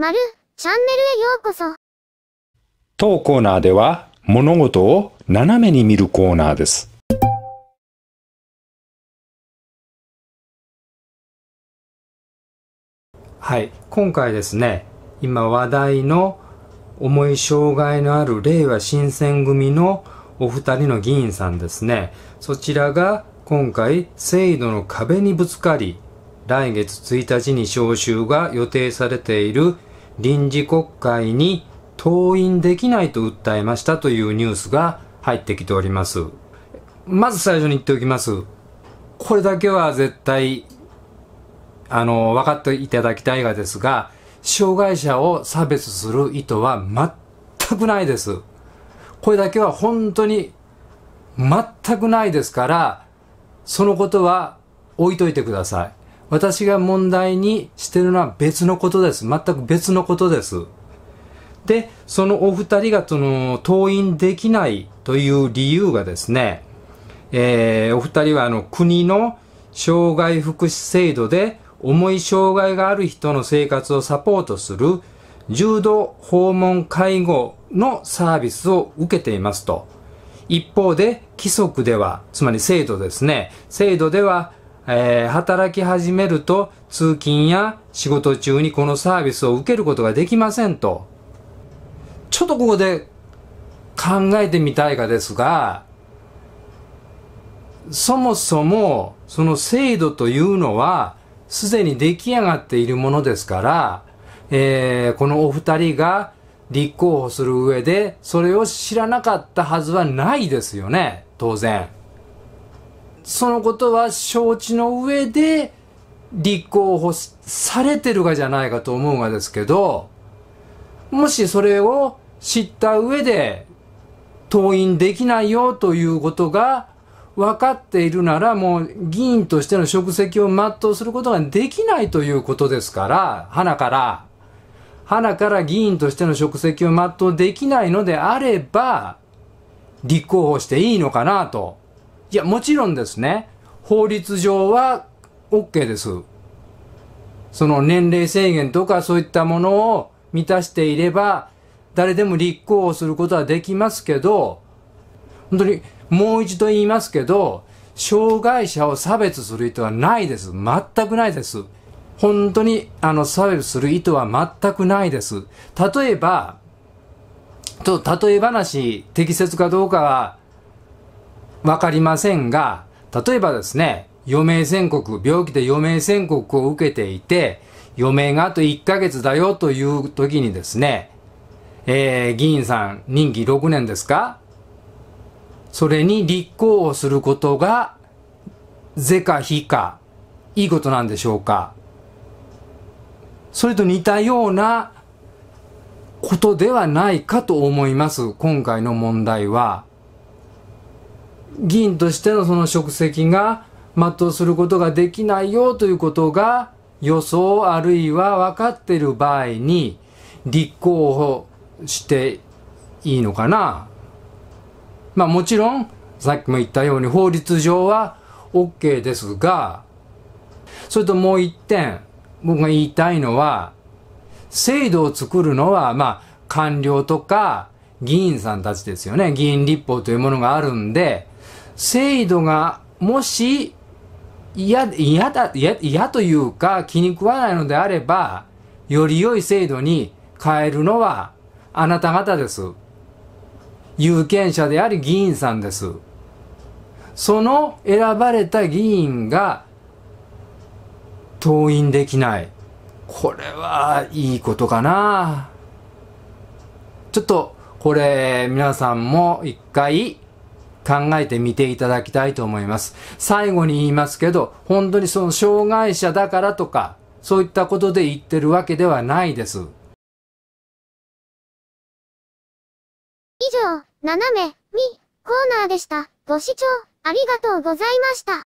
まるチャンネルへようこそ。当コーナーでは物事を斜めに見るコーナーです。はい、今回ですね、今話題の重い障害のある令和新選組のお二人の議員さんですね、そちらが今回制度の壁にぶつかり、来月1日に召集が予定されている臨時国会に登院できないと訴えましたというニュースが入ってきております。まず最初に言っておきます。これだけは絶対、あの、分かっていただきたいがですが、障害者を差別する意図は全くないです。これだけは本当に全くないですから、そのことは置いといてください。私が問題にしてるのは別のことです。全く別のことです。で、そのお二人がその登院できないという理由がですね、えー、お二人はあの国の障害福祉制度で重い障害がある人の生活をサポートする重度訪問介護のサービスを受けていますと。一方で規則では、つまり制度ですね、制度ではえー、働き始めると通勤や仕事中にこのサービスを受けることができませんと。ちょっとここで考えてみたいがですが、そもそもその制度というのはすでに出来上がっているものですから、えー、このお二人が立候補する上でそれを知らなかったはずはないですよね、当然。そのことは承知の上で立候補されてるがじゃないかと思うがですけど、もしそれを知った上で党員できないよということが分かっているならもう議員としての職責を全うすることができないということですから、花から。花から議員としての職責を全うできないのであれば、立候補していいのかなと。いや、もちろんですね、法律上は OK です。その年齢制限とかそういったものを満たしていれば、誰でも立候補することはできますけど、本当にもう一度言いますけど、障害者を差別する意図はないです。全くないです。本当にあの差別する意図は全くないです。例えば、と例え話、適切かどうかはわかりませんが、例えばですね、余命宣告、病気で余命宣告を受けていて、余命があと1ヶ月だよという時にですね、えー、議員さん、任期6年ですかそれに立候補することが、是か非か、いいことなんでしょうかそれと似たようなことではないかと思います、今回の問題は。議員としてのその職責が全うすることができないよということが予想あるいは分かっている場合に立候補していいのかなまあもちろんさっきも言ったように法律上は OK ですがそれともう一点僕が言いたいのは制度を作るのはまあ官僚とか議員さんたちですよね議員立法というものがあるんで制度がもし嫌、嫌だ、嫌というか気に食わないのであれば、より良い制度に変えるのはあなた方です。有権者であり議員さんです。その選ばれた議員が登院できない。これはいいことかな。ちょっとこれ皆さんも一回考えてみていただきたいと思います。最後に言いますけど、本当にその障害者だからとか、そういったことで言ってるわけではないです。以上、斜めにコーナーでした。ご視聴ありがとうございました。